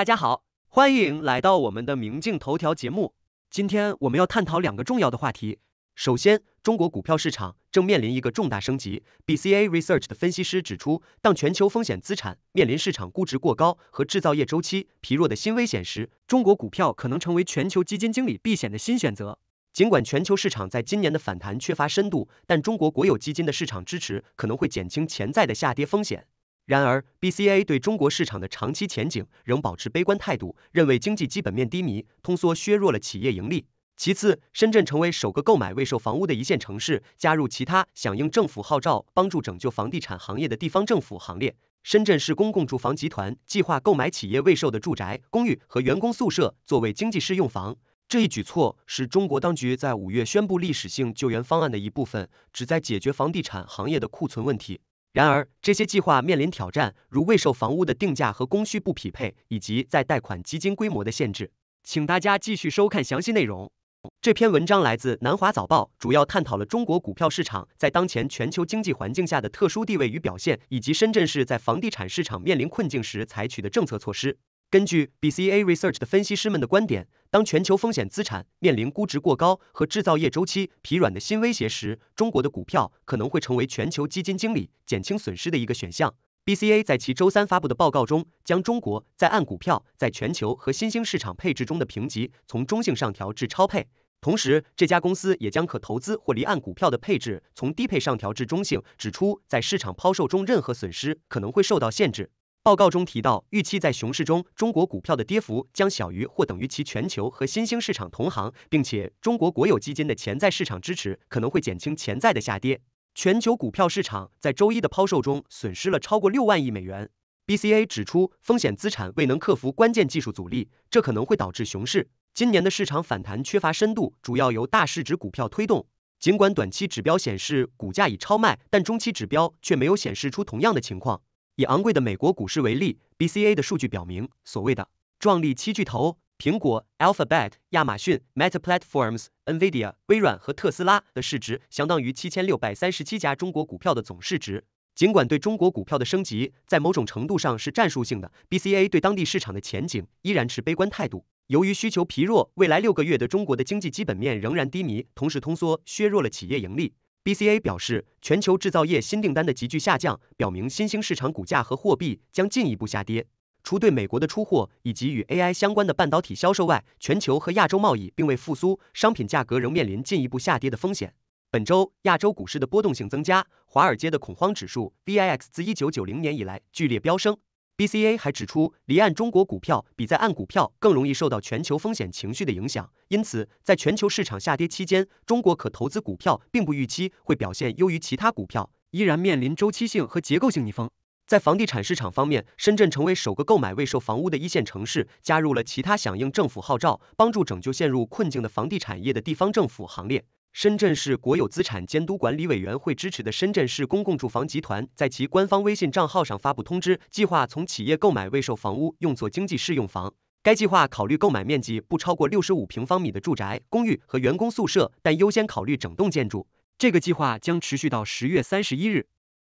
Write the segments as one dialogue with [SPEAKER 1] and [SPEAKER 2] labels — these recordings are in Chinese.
[SPEAKER 1] 大家好，欢迎来到我们的明镜头条节目。今天我们要探讨两个重要的话题。首先，中国股票市场正面临一个重大升级。BCA Research 的分析师指出，当全球风险资产面临市场估值过高和制造业周期疲弱的新危险时，中国股票可能成为全球基金经理避险的新选择。尽管全球市场在今年的反弹缺乏深度，但中国国有基金的市场支持可能会减轻潜在的下跌风险。然而，B C A 对中国市场的长期前景仍保持悲观态度，认为经济基本面低迷，通缩削弱了企业盈利。其次，深圳成为首个购买未售房屋的一线城市，加入其他响应政府号召帮助拯救房地产行业的地方政府行列。深圳市公共住房集团计划购买企业未售的住宅、公寓和员工宿舍作为经济适用房。这一举措是中国当局在五月宣布历史性救援方案的一部分，旨在解决房地产行业的库存问题。然而，这些计划面临挑战，如未售房屋的定价和供需不匹配，以及在贷款基金规模的限制。请大家继续收看详细内容。这篇文章来自南华早报，主要探讨了中国股票市场在当前全球经济环境下的特殊地位与表现，以及深圳市在房地产市场面临困境时采取的政策措施。根据 BCA Research 的分析师们的观点，当全球风险资产面临估值过高和制造业周期疲软的新威胁时，中国的股票可能会成为全球基金经理减轻损失的一个选项。BCA 在其周三发布的报告中，将中国在岸股票在全球和新兴市场配置中的评级从中性上调至超配，同时，这家公司也将可投资或离岸股票的配置从低配上调至中性，指出在市场抛售中任何损失可能会受到限制。报告中提到，预期在熊市中，中国股票的跌幅将小于或等于其全球和新兴市场同行，并且中国国有基金的潜在市场支持可能会减轻潜在的下跌。全球股票市场在周一的抛售中损失了超过六万亿美元。BCA 指出，风险资产未能克服关键技术阻力，这可能会导致熊市。今年的市场反弹缺乏深度，主要由大市值股票推动。尽管短期指标显示股价已超卖，但中期指标却没有显示出同样的情况。以昂贵的美国股市为例，BCA 的数据表明，所谓的“壮丽七巨头”——苹果、Alphabet、亚马逊、Meta Platforms、Nvidia、微软和特斯拉的市值相当于七千六百三十七家中国股票的总市值。尽管对中国股票的升级在某种程度上是战术性的，BCA 对当地市场的前景依然持悲观态度。由于需求疲弱，未来六个月的中国的经济基本面仍然低迷，同时通缩削弱了企业盈利。B C A 表示，全球制造业新订单的急剧下降表明新兴市场股价和货币将进一步下跌。除对美国的出货以及与 A I 相关的半导体销售外，全球和亚洲贸易并未复苏，商品价格仍面临进一步下跌的风险。本周，亚洲股市的波动性增加，华尔街的恐慌指数 v I X 自一九九零年以来剧烈飙升。B C A 还指出，离岸中国股票比在岸股票更容易受到全球风险情绪的影响，因此，在全球市场下跌期间，中国可投资股票并不预期会表现优于其他股票，依然面临周期性和结构性逆风。在房地产市场方面，深圳成为首个购买未售房屋的一线城市，加入了其他响应政府号召，帮助拯救陷入困境的房地产业的地方政府行列。深圳市国有资产监督管理委员会支持的深圳市公共住房集团在其官方微信账号上发布通知，计划从企业购买未售房屋用作经济适用房。该计划考虑购买面积不超过六十五平方米的住宅、公寓和员工宿舍，但优先考虑整栋建筑。这个计划将持续到十月三十一日。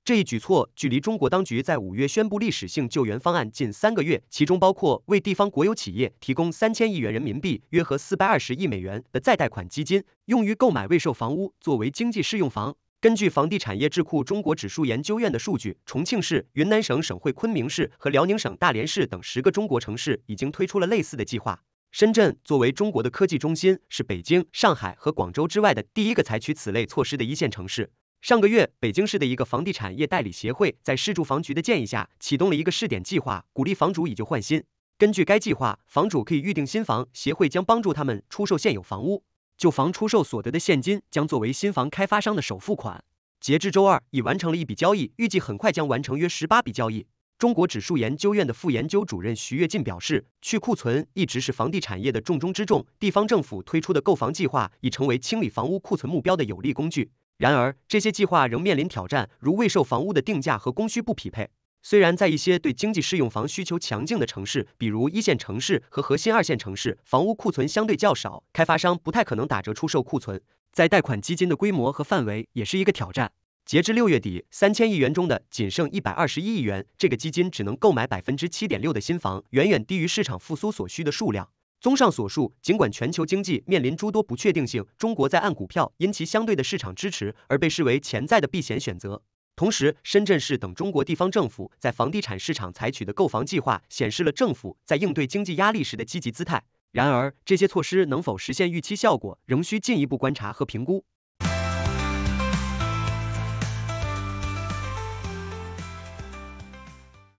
[SPEAKER 1] 这一举措距离中国当局在五月宣布历史性救援方案近三个月，其中包括为地方国有企业提供三千亿元人民币（约合四百二十亿美元）的再贷款基金，用于购买未售房屋作为经济适用房。根据房地产业智库中国指数研究院的数据，重庆市、云南省省会昆明市和辽宁省大连市等十个中国城市已经推出了类似的计划。深圳作为中国的科技中心，是北京、上海和广州之外的第一个采取此类措施的一线城市。上个月，北京市的一个房地产业代理协会在市住房局的建议下，启动了一个试点计划，鼓励房主以旧换新。根据该计划，房主可以预定新房，协会将帮助他们出售现有房屋，旧房出售所得的现金将作为新房开发商的首付款。截至周二，已完成了一笔交易，预计很快将完成约十八笔交易。中国指数研究院的副研究主任徐跃进表示，去库存一直是房地产业的重中之重，地方政府推出的购房计划已成为清理房屋库存目标的有力工具。然而，这些计划仍面临挑战，如未售房屋的定价和供需不匹配。虽然在一些对经济适用房需求强劲的城市，比如一线城市和核心二线城市，房屋库存相对较少，开发商不太可能打折出售库存。在贷款基金的规模和范围也是一个挑战。截至六月底，三千亿元中的仅剩一百二十一亿元，这个基金只能购买百分之七点六的新房，远远低于市场复苏所需的数量。综上所述，尽管全球经济面临诸多不确定性，中国在岸股票因其相对的市场支持而被视为潜在的避险选择。同时，深圳市等中国地方政府在房地产市场采取的购房计划，显示了政府在应对经济压力时的积极姿态。然而，这些措施能否实现预期效果，仍需进一步观察和评估。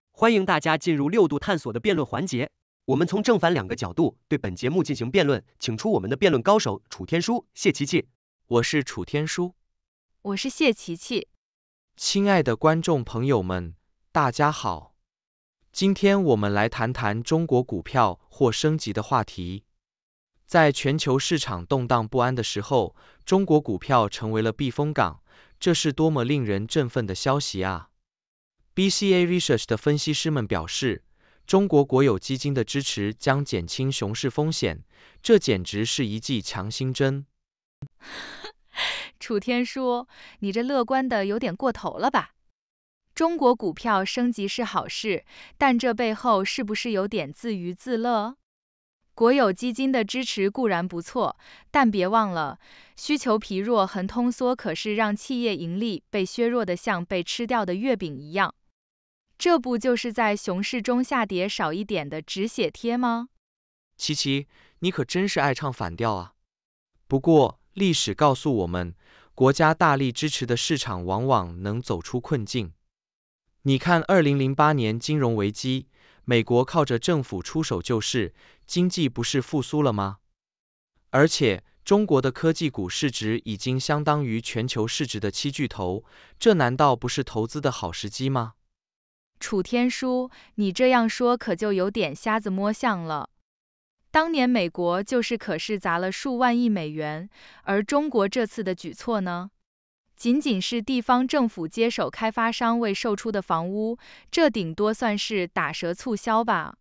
[SPEAKER 1] 欢迎大家进入六度探索的辩论环节。我们从正反两个角度对本节目进行辩论，请出我们的辩论高手楚天舒、谢琪琪。我是楚天舒，我是谢琪琪。亲爱的观
[SPEAKER 2] 众朋友们，大家好，今天我们来谈谈中国股票或升级的话题。在全球市场动荡不安的时候，中国股票成为了避风港，这是多么令人振奋的消息啊！BCA Research 的分析师们表示。中国国有基金的支持将减轻熊市风险，这简直是一剂强心针。
[SPEAKER 3] 楚天说：“你这乐观的有点过头了吧？中国股票升级是好事，但这背后是不是有点自娱自乐？国有基金的支持固然不错，但别忘了，需求疲弱、恒通缩可是让企业盈利被削弱的像被吃掉的月饼一样。”这不就是在熊市中下跌少一点的止血贴吗？
[SPEAKER 2] 琪琪，你可真是爱唱反调啊！不过，历史告诉我们，国家大力支持的市场往往能走出困境。你看，二零零八年金融危机，美国靠着政府出手救市，经济不是复苏了吗？而且，中国的科技股市值已经相当于全球市值的七巨头，这难道不是投资的好时机吗？
[SPEAKER 3] 楚天舒，你这样说可就有点瞎子摸象了。当年美国就是可是砸了数万亿美元，而中国这次的举措呢，仅仅是地方政府接手开发商未售出的房屋，这顶多算是打折促销吧。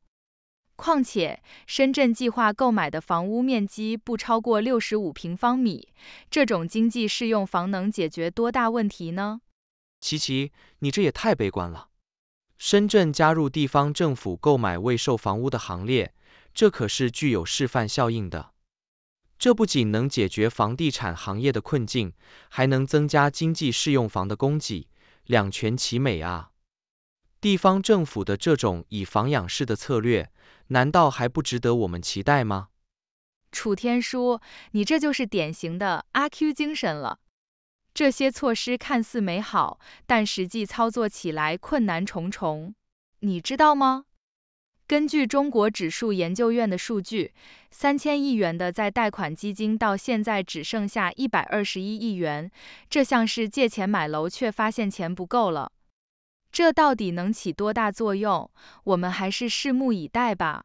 [SPEAKER 3] 况且，深圳计划购买的房屋面积不超过六十五平方米，这种经济适用房能解决多大问题呢？
[SPEAKER 2] 琪琪，你这也太悲观了。深圳加入地方政府购买未售房屋的行列，这可是具有示范效应的。这不仅能解决房地产行业的困境，还能增加经济适用房的供给，两全其美啊！地方政府的这种以房养市的策略，难道还不值得我们期待吗？
[SPEAKER 3] 楚天舒，你这就是典型的阿 Q 精神了。这些措施看似美好，但实际操作起来困难重重。你知道吗？根据中国指数研究院的数据，三千亿元的再贷款基金到现在只剩下一百二十一亿元，这像是借钱买楼却发现钱不够了。这到底能起多大作用？我们还是拭目以待吧。